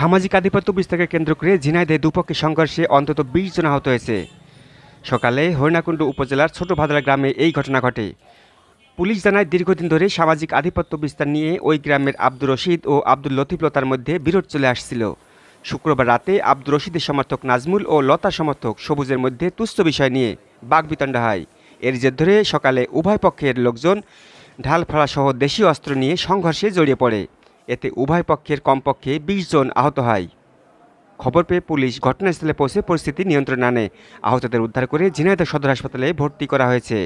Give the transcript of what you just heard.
সামাজিক আধিপত্য বিস্তারকে কেন্দ্র করে ঝিনাইদে দুপক্ষের সংঘর্ষে অন্তত বিশ জন আহত হয়েছে সকালে হরিণাকুণ্ড উপজেলার ছোট ভাদলা গ্রামে এই ঘটনা ঘটে পুলিশ জানায় দীর্ঘদিন ধরে সামাজিক আধিপত্য বিস্তার নিয়ে ওই গ্রামের আব্দুর রশিদ ও আব্দুল লতিফ লতার মধ্যে বিরোধ চলে আসছিল শুক্রবার রাতে আব্দুর রশিদের সমর্থক নাজমুল ও লতা সমর্থক সবুজের মধ্যে তুস্ত বিষয় নিয়ে বিতণ্ড হয় এর জের ধরে সকালে উভয় পক্ষের লোকজন ঢাল সহ দেশীয় অস্ত্র নিয়ে সংঘর্ষে জড়িয়ে পড়ে এতে উভয় পক্ষের কমপক্ষে ২০ জন আহত হয় খবর পেয়ে পুলিশ ঘটনাস্থলে পৌঁছে পরিস্থিতি নিয়ন্ত্রণে আনে আহতদের উদ্ধার করে ঝিনাইদহ সদর হাসপাতালে ভর্তি করা হয়েছে